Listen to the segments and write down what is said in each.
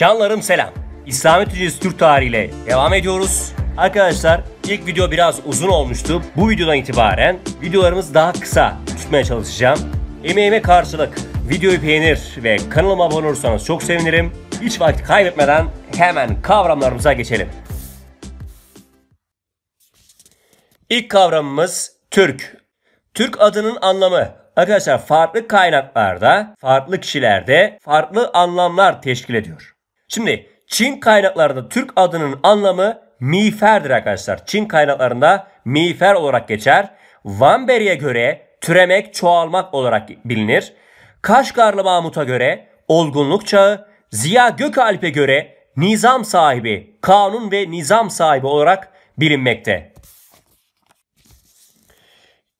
Canlarım selam. İslamet Ücreti Türk tarihiyle devam ediyoruz. Arkadaşlar ilk video biraz uzun olmuştu. Bu videodan itibaren videolarımız daha kısa tutmaya çalışacağım. Emeğime karşılık videoyu beğenir ve kanalıma abone olursanız çok sevinirim. Hiç vakit kaybetmeden hemen kavramlarımıza geçelim. İlk kavramımız Türk. Türk adının anlamı arkadaşlar farklı kaynaklarda, farklı kişilerde farklı anlamlar teşkil ediyor. Şimdi Çin kaynaklarında Türk adının anlamı miğferdir arkadaşlar. Çin kaynaklarında miğfer olarak geçer. Vanberi'ye göre türemek, çoğalmak olarak bilinir. Kaşgarlı Mahmut'a göre olgunluk çağı, Ziya Gökalp'e göre nizam sahibi, kanun ve nizam sahibi olarak bilinmekte.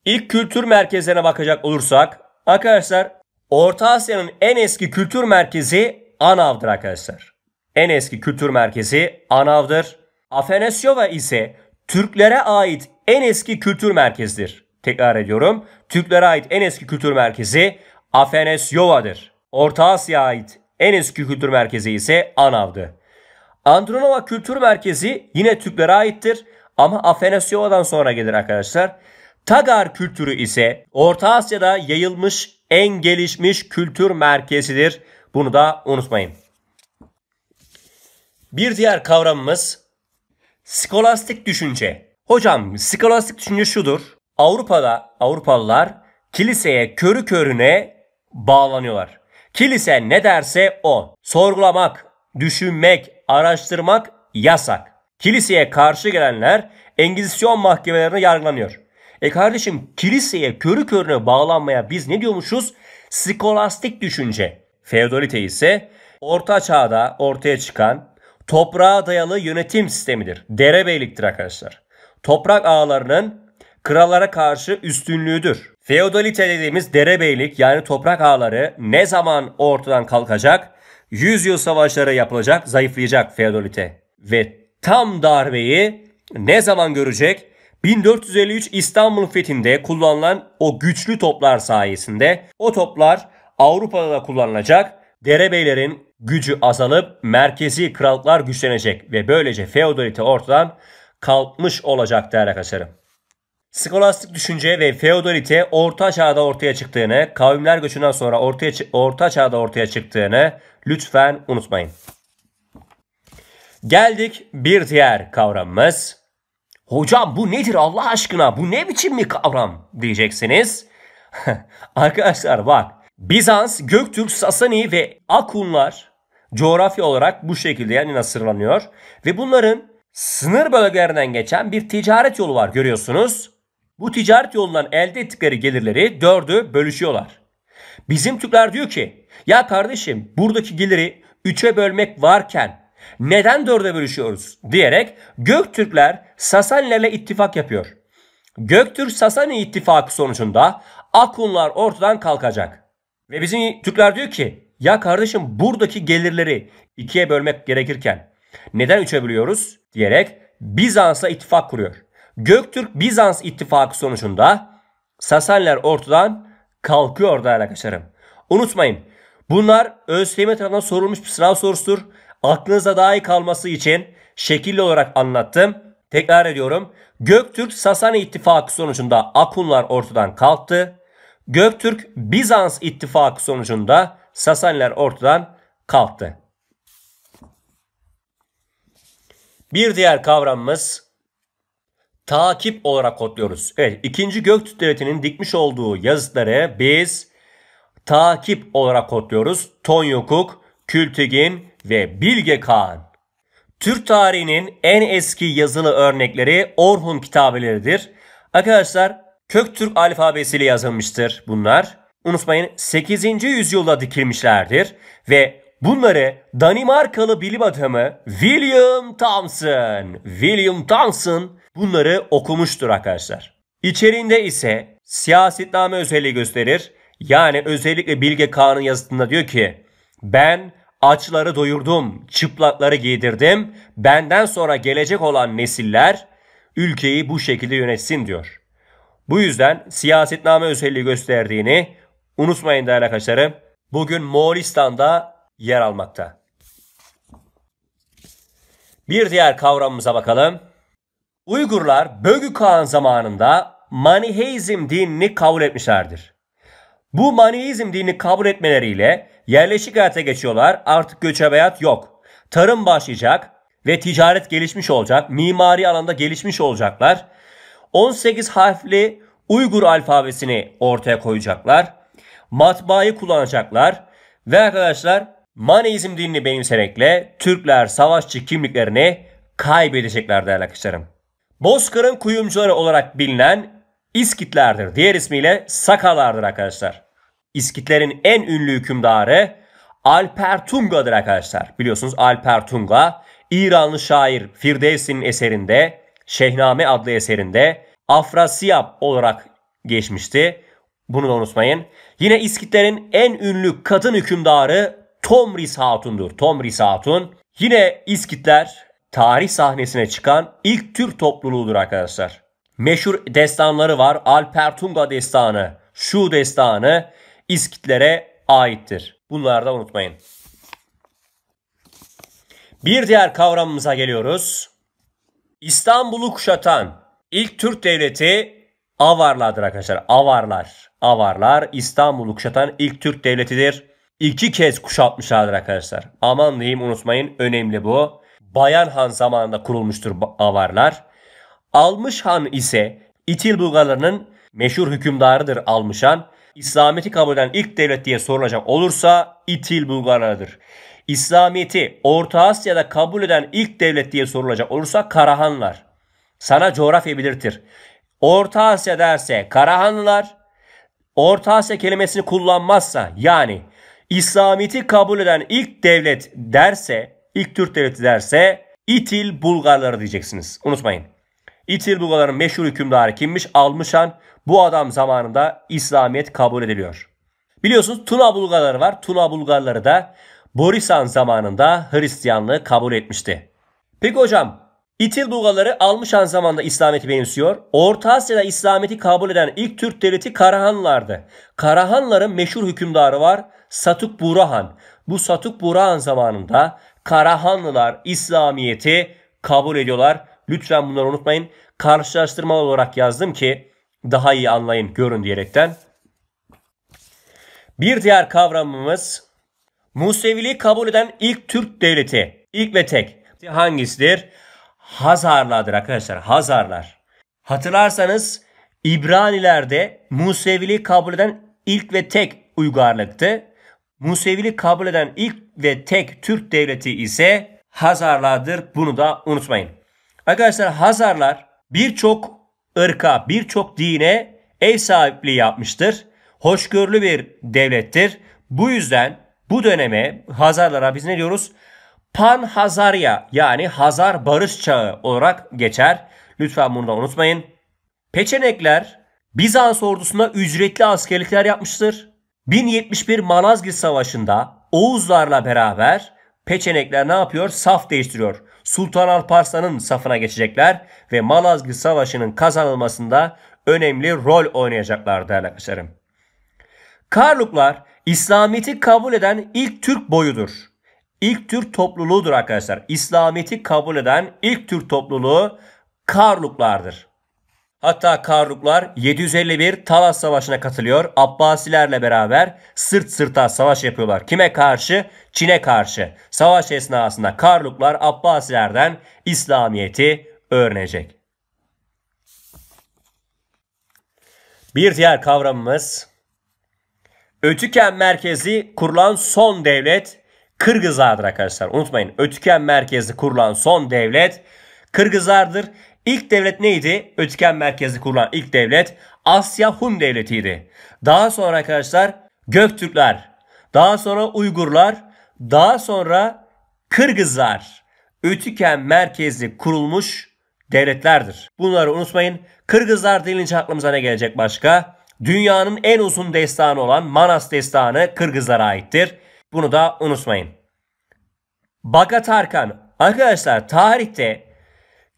İlk kültür merkezlerine bakacak olursak arkadaşlar Orta Asya'nın en eski kültür merkezi Anav'dır arkadaşlar. En eski kültür merkezi Anav'dır. Afanasyova ise Türklere ait en eski kültür merkezidir. Tekrar ediyorum. Türklere ait en eski kültür merkezi Afanasyova'dır. Orta Asya'ya ait en eski kültür merkezi ise Anav'dı. Andronova Kültür Merkezi yine Türklere aittir ama Afanasyova'dan sonra gelir arkadaşlar. Tagar kültürü ise Orta Asya'da yayılmış en gelişmiş kültür merkezidir. Bunu da unutmayın. Bir diğer kavramımız skolastik düşünce. Hocam skolastik düşünce şudur. Avrupa'da Avrupalılar kiliseye körü körüne bağlanıyorlar. Kilise ne derse o. Sorgulamak, düşünmek, araştırmak yasak. Kiliseye karşı gelenler Engizisyon mahkemelerine yargılanıyor. E kardeşim kiliseye körü körüne bağlanmaya biz ne diyormuşuz? Skolastik düşünce. Feodalite ise orta çağda ortaya çıkan toprağa dayalı yönetim sistemidir. Derebeyliktir arkadaşlar. Toprak ağalarının krallara karşı üstünlüğüdür. Feodalite dediğimiz derebeylik yani toprak ağları ne zaman ortadan kalkacak? Yüzyıl savaşları yapılacak, zayıflayacak feodalite. Ve tam darbeyi ne zaman görecek? 1453 İstanbul fethinde kullanılan o güçlü toplar sayesinde o toplar Avrupa'da da kullanılacak derebeylerin gücü azalıp merkezi krallıklar güçlenecek ve böylece feodalite ortadan kalkmış olacak değerli arkadaşlarım. Skolastik düşünce ve feodalite orta çağda ortaya çıktığını, kavimler göçünden sonra ortaya orta çağda ortaya çıktığını lütfen unutmayın. Geldik bir diğer kavramımız. Hocam bu nedir Allah aşkına? Bu ne biçim bir kavram diyeceksiniz. Arkadaşlar bak Bizans, Göktürk, Sasani ve Akunlar coğrafya olarak bu şekilde yani nasırlanıyor. Ve bunların sınır bölgelerinden geçen bir ticaret yolu var görüyorsunuz. Bu ticaret yolundan elde ettikleri gelirleri dördü bölüşüyorlar. Bizim Türkler diyor ki ya kardeşim buradaki geliri üçe bölmek varken neden dörde bölüşüyoruz diyerek Göktürkler Sasanilerle ittifak yapıyor. Göktürk-Sasani ittifakı sonucunda Akunlar ortadan kalkacak. Ve bizim Türkler diyor ki ya kardeşim buradaki gelirleri ikiye bölmek gerekirken neden üçe bölüyoruz diyerek Bizans'la ittifak kuruyor. Göktürk-Bizans ittifakı sonucunda Sasaniler ortadan kalkıyor değerli arkadaşlarım. Unutmayın bunlar ÖSYM tarafından sorulmuş bir sınav sorusudur. Aklınıza daha iyi kalması için şekilli olarak anlattım. Tekrar ediyorum. Göktürk-Sasani ittifakı sonucunda Akunlar ortadan kalktı. Göktürk Bizans ittifakı sonucunda Sasaniler ortadan kalktı. Bir diğer kavramımız takip olarak kodluyoruz. Evet, ikinci Göktürk Devleti'nin dikmiş olduğu yazıtları biz takip olarak kodluyoruz. Tonyukuk, Kültigin ve Bilge Kağan. Türk tarihinin en eski yazılı örnekleri Orhun kitabeleridir. Arkadaşlar Köktürk alfabesiyle yazılmıştır bunlar. Unutmayın 8. yüzyılda dikilmişlerdir ve bunları Danimarkalı bilim adamı William Thomson, William Thomson bunları okumuştur arkadaşlar. İçerinde ise siyasetname özelliği gösterir. Yani özellikle Bilge Kağan'ın yazısında diyor ki ben açları doyurdum, çıplakları giydirdim. Benden sonra gelecek olan nesiller ülkeyi bu şekilde yönetsin diyor. Bu yüzden siyasetname özelliği gösterdiğini unutmayın değerli arkadaşlarım. Bugün Moğolistan'da yer almakta. Bir diğer kavramımıza bakalım. Uygurlar Bögü Han zamanında Maniheizm dinini kabul etmişlerdir. Bu Maniheizm dinini kabul etmeleriyle yerleşik hayata geçiyorlar. Artık göçebeyat yok. Tarım başlayacak ve ticaret gelişmiş olacak. Mimari alanda gelişmiş olacaklar. 18 harfli Uygur alfabesini ortaya koyacaklar. Matbaayı kullanacaklar. Ve arkadaşlar Maneizm dinini benimserekle Türkler savaşçı kimliklerini kaybedecekler değerli arkadaşlarım. Bozkır'ın kuyumcuları olarak bilinen İskitlerdir. Diğer ismiyle Sakalardır arkadaşlar. İskitlerin en ünlü hükümdarı Alpertunga'dır arkadaşlar. Biliyorsunuz Alpertunga İranlı şair Firdevsi'nin eserinde Şehname adlı eserinde Afrasiyab olarak geçmişti. Bunu da unutmayın. Yine İskitlerin en ünlü kadın hükümdarı Tomris Hatun'dur. Tomris Hatun. Yine İskitler tarih sahnesine çıkan ilk Türk topluluğudur arkadaşlar. Meşhur destanları var. Alpertunga destanı, şu destanı İskitlere aittir. Bunları da unutmayın. Bir diğer kavramımıza geliyoruz. İstanbul'u kuşatan ilk Türk devleti Avarlardır arkadaşlar. Avarlar. Avarlar İstanbul'u kuşatan ilk Türk devletidir. İki kez kuşatmışlardır arkadaşlar. Aman diyeyim unutmayın önemli bu. Bayan Han zamanında kurulmuştur Avarlar. Almış Han ise İtil Bulgarlarının meşhur hükümdarıdır Almış Han. İslamiyet'i kabul eden ilk devlet diye sorulacak olursa İtil Bulgarlarıdır. İslamiyet'i Orta Asya'da kabul eden ilk devlet diye sorulacak olursa Karahanlar. Sana coğrafya belirtir. Orta Asya derse Karahanlılar, Orta Asya kelimesini kullanmazsa yani İslamiyet'i kabul eden ilk devlet derse, ilk Türk devleti derse İtil Bulgarları diyeceksiniz. Unutmayın. İtil Bulgarların meşhur hükümdarı kimmiş? Almışan. Bu adam zamanında İslamiyet kabul ediliyor. Biliyorsunuz Tuna Bulgarları var. Tuna Bulgarları da Borisan zamanında Hristiyanlığı kabul etmişti. Peki hocam İtil Buğaları almış an zamanda İslamiyet'i benimsiyor. Orta Asya'da İslamiyet'i kabul eden ilk Türk devleti Karahanlardı. Karahanların meşhur hükümdarı var Satuk Burahan. Bu Satuk Burahan zamanında Karahanlılar İslamiyet'i kabul ediyorlar. Lütfen bunları unutmayın. Karşılaştırma olarak yazdım ki daha iyi anlayın görün diyerekten. Bir diğer kavramımız Museviliği kabul eden ilk Türk devleti, ilk ve tek hangisidir? Hazarlardır arkadaşlar, Hazarlar. Hatırlarsanız İbranilerde Museviliği kabul eden ilk ve tek uygarlıktı. Museviliği kabul eden ilk ve tek Türk devleti ise Hazarlardır. Bunu da unutmayın. Arkadaşlar Hazarlar birçok ırka, birçok dine ev sahipliği yapmıştır. Hoşgörülü bir devlettir. Bu yüzden bu döneme Hazarlara biz ne diyoruz? Pan Hazarya yani Hazar Barış Çağı olarak geçer. Lütfen bunu da unutmayın. Peçenekler Bizans ordusuna ücretli askerlikler yapmıştır. 1071 Manazgirt Savaşı'nda Oğuzlarla beraber Peçenekler ne yapıyor? Saf değiştiriyor. Sultan Alparslan'ın safına geçecekler ve Malazgirt Savaşı'nın kazanılmasında önemli rol oynayacaklar değerli arkadaşlarım. Karluklar İslamiyet'i kabul eden ilk Türk boyudur. İlk Türk topluluğudur arkadaşlar. İslamiyet'i kabul eden ilk Türk topluluğu Karluklardır. Hatta Karluklar 751 Talas Savaşı'na katılıyor. Abbasilerle beraber sırt sırta savaş yapıyorlar. Kime karşı? Çin'e karşı. Savaş esnasında Karluklar Abbasilerden İslamiyet'i öğrenecek. Bir diğer kavramımız Ötüken merkezi kurulan son devlet Kırgızlardır arkadaşlar. Unutmayın Ötüken merkezi kurulan son devlet Kırgızlardır. İlk devlet neydi? Ötüken merkezi kurulan ilk devlet Asya Hun Devleti'ydi. Daha sonra arkadaşlar Göktürkler, daha sonra Uygurlar, daha sonra Kırgızlar Ötüken merkezi kurulmuş devletlerdir. Bunları unutmayın. Kırgızlar denince aklımıza ne gelecek başka? dünyanın en uzun destanı olan Manas destanı Kırgızlara aittir. Bunu da unutmayın. Bagatarkan arkadaşlar tarihte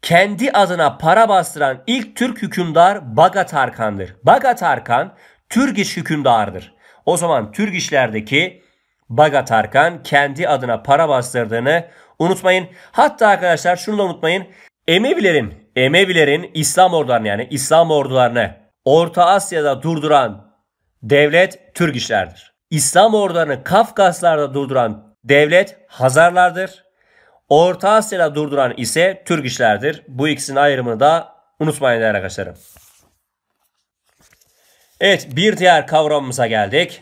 kendi adına para bastıran ilk Türk hükümdar Bagatarkan'dır. Bagatarkan Türgiş hükümdardır. O zaman Türgişlerdeki Bagatarkan kendi adına para bastırdığını unutmayın. Hatta arkadaşlar şunu da unutmayın. Emevilerin, Emevilerin İslam ordularını yani İslam ordularını Orta Asya'da durduran devlet Türk işlerdir. İslam ordularını Kafkaslar'da durduran devlet Hazarlardır. Orta Asya'da durduran ise Türk işlerdir. Bu ikisinin ayrımını da unutmayın değerli arkadaşlarım. Evet bir diğer kavramımıza geldik.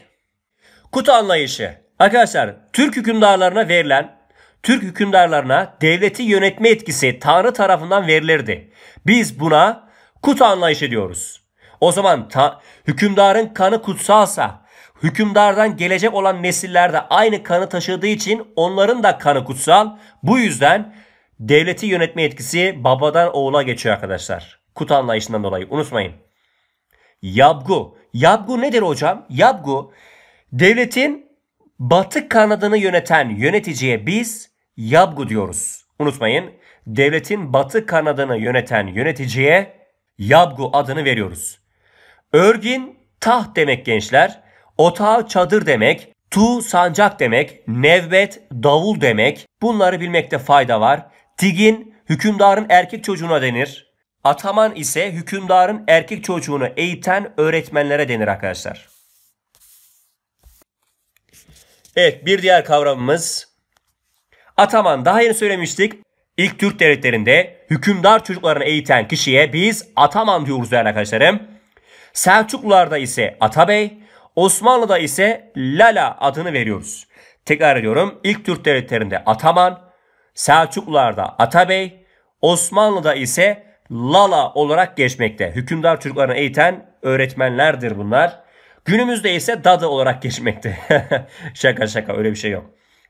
Kutu anlayışı. Arkadaşlar Türk hükümdarlarına verilen Türk hükümdarlarına devleti yönetme etkisi Tanrı tarafından verilirdi. Biz buna kutu anlayışı diyoruz. O zaman ta, hükümdarın kanı kutsalsa hükümdardan gelecek olan nesiller de aynı kanı taşıdığı için onların da kanı kutsal. Bu yüzden devleti yönetme yetkisi babadan oğula geçiyor arkadaşlar. Kut anlayışından dolayı unutmayın. Yabgu. Yabgu nedir hocam? Yabgu devletin batı kanadını yöneten yöneticiye biz yabgu diyoruz. Unutmayın devletin batı kanadını yöneten yöneticiye yabgu adını veriyoruz. Örgin taht demek gençler. Otağı çadır demek. Tu sancak demek. Nevbet davul demek. Bunları bilmekte fayda var. Tigin hükümdarın erkek çocuğuna denir. Ataman ise hükümdarın erkek çocuğunu eğiten öğretmenlere denir arkadaşlar. Evet bir diğer kavramımız Ataman daha yeni söylemiştik. İlk Türk devletlerinde hükümdar çocuklarını eğiten kişiye biz ataman diyoruz değerli arkadaşlarım. Selçuklularda ise Atabey, Osmanlı'da ise Lala adını veriyoruz. Tekrar ediyorum. İlk Türk devletlerinde Ataman, Selçuklularda Atabey, Osmanlı'da ise Lala olarak geçmekte. Hükümdar çocuklarını eğiten öğretmenlerdir bunlar. Günümüzde ise Dadı olarak geçmekte. şaka şaka öyle bir şey yok.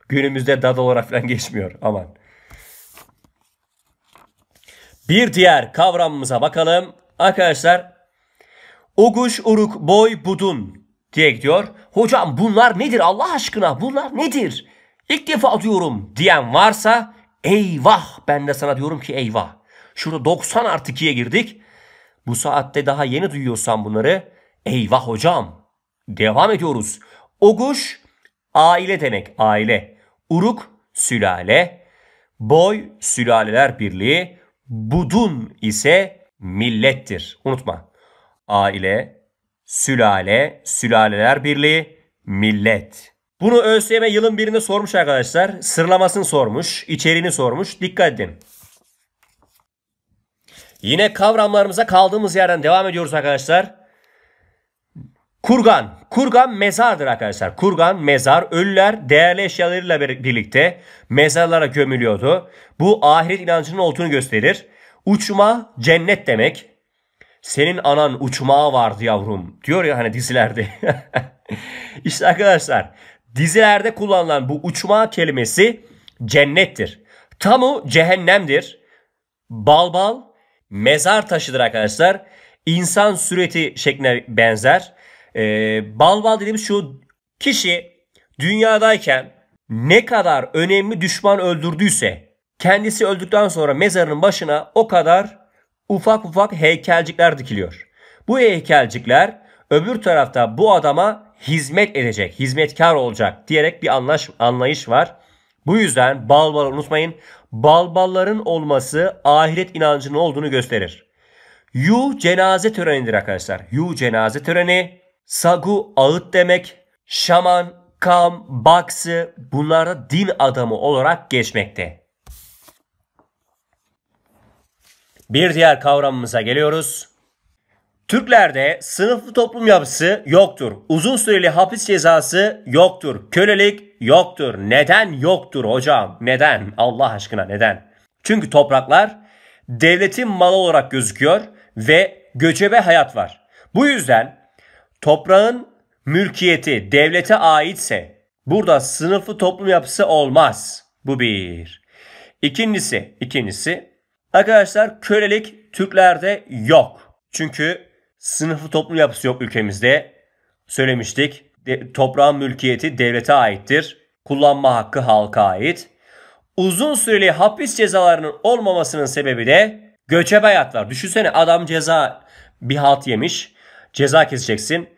Günümüzde Dadı olarak falan geçmiyor. Aman. Bir diğer kavramımıza bakalım. Arkadaşlar Oguş Uruk Boy Budun diye gidiyor. Hocam bunlar nedir Allah aşkına bunlar nedir? İlk defa diyorum diyen varsa eyvah ben de sana diyorum ki eyvah. Şurada 90 artı 2'ye girdik. Bu saatte daha yeni duyuyorsan bunları eyvah hocam. Devam ediyoruz. Oguş aile demek aile. Uruk sülale. Boy sülaleler birliği. Budun ise millettir. Unutma aile, sülale, sülaleler birliği, millet. Bunu ÖSYM yılın birinde sormuş arkadaşlar. sırlamasını sormuş, içeriğini sormuş. Dikkat edin. Yine kavramlarımıza kaldığımız yerden devam ediyoruz arkadaşlar. Kurgan. Kurgan mezardır arkadaşlar. Kurgan, mezar, ölüler değerli eşyalarıyla birlikte mezarlara gömülüyordu. Bu ahiret inancının olduğunu gösterir. Uçma cennet demek. Senin anan uçmağa vardı yavrum. Diyor ya hani dizilerde. İşte arkadaşlar dizilerde kullanılan bu uçma kelimesi cennettir. Tamu cehennemdir. Balbal mezar taşıdır arkadaşlar. İnsan sureti şekline benzer. Ee, bal dediğimiz şu kişi dünyadayken ne kadar önemli düşman öldürdüyse kendisi öldükten sonra mezarının başına o kadar ufak ufak heykelcikler dikiliyor. Bu heykelcikler öbür tarafta bu adama hizmet edecek, hizmetkar olacak diyerek bir anlaş, anlayış var. Bu yüzden balbal unutmayın. Balbalların olması ahiret inancının olduğunu gösterir. Yu cenaze törenidir arkadaşlar. Yu cenaze töreni. Sagu ağıt demek. Şaman, kam, baksı bunlarda din adamı olarak geçmekte. Bir diğer kavramımıza geliyoruz. Türklerde sınıflı toplum yapısı yoktur. Uzun süreli hapis cezası yoktur. Kölelik yoktur. Neden yoktur hocam? Neden? Allah aşkına neden? Çünkü topraklar devletin malı olarak gözüküyor ve göçebe hayat var. Bu yüzden toprağın mülkiyeti devlete aitse burada sınıflı toplum yapısı olmaz. Bu bir. İkincisi, ikincisi Arkadaşlar kölelik Türklerde yok. Çünkü sınıfı toplum yapısı yok ülkemizde. Söylemiştik. De, toprağın mülkiyeti devlete aittir. Kullanma hakkı halka ait. Uzun süreli hapis cezalarının olmamasının sebebi de göçebe hayatlar. Düşünsene adam ceza bir halt yemiş. Ceza keseceksin.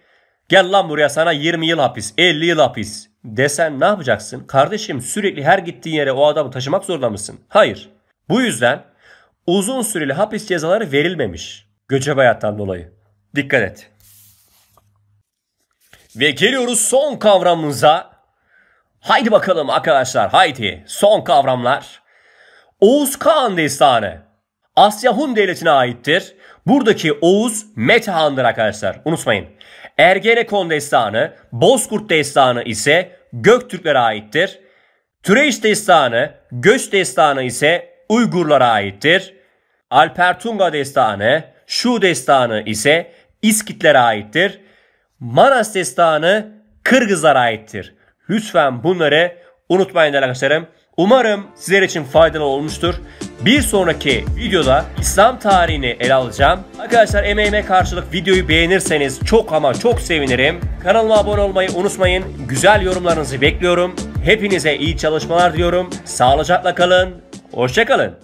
Gel lan buraya sana 20 yıl hapis, 50 yıl hapis desen ne yapacaksın? Kardeşim sürekli her gittiğin yere o adamı taşımak zorunda mısın? Hayır. Bu yüzden uzun süreli hapis cezaları verilmemiş. Göçebe hayattan dolayı. Dikkat et. Ve geliyoruz son kavramımıza. Haydi bakalım arkadaşlar haydi. Son kavramlar. Oğuz Kağan Destanı. Asya Hun Devleti'ne aittir. Buradaki Oğuz Mete arkadaşlar. Unutmayın. Ergenekon Destanı, Bozkurt Destanı ise Göktürklere aittir. Türeyş Destanı, Göç Destanı ise Uygurlara aittir. Alpertunga destanı, Şu destanı ise İskitlere aittir. Manas destanı Kırgızlara aittir. Lütfen bunları unutmayın arkadaşlarım. Umarım sizler için faydalı olmuştur. Bir sonraki videoda İslam tarihini ele alacağım. Arkadaşlar emeğime karşılık videoyu beğenirseniz çok ama çok sevinirim. Kanalıma abone olmayı unutmayın. Güzel yorumlarınızı bekliyorum. Hepinize iyi çalışmalar diyorum. Sağlıcakla kalın. Hoşçakalın.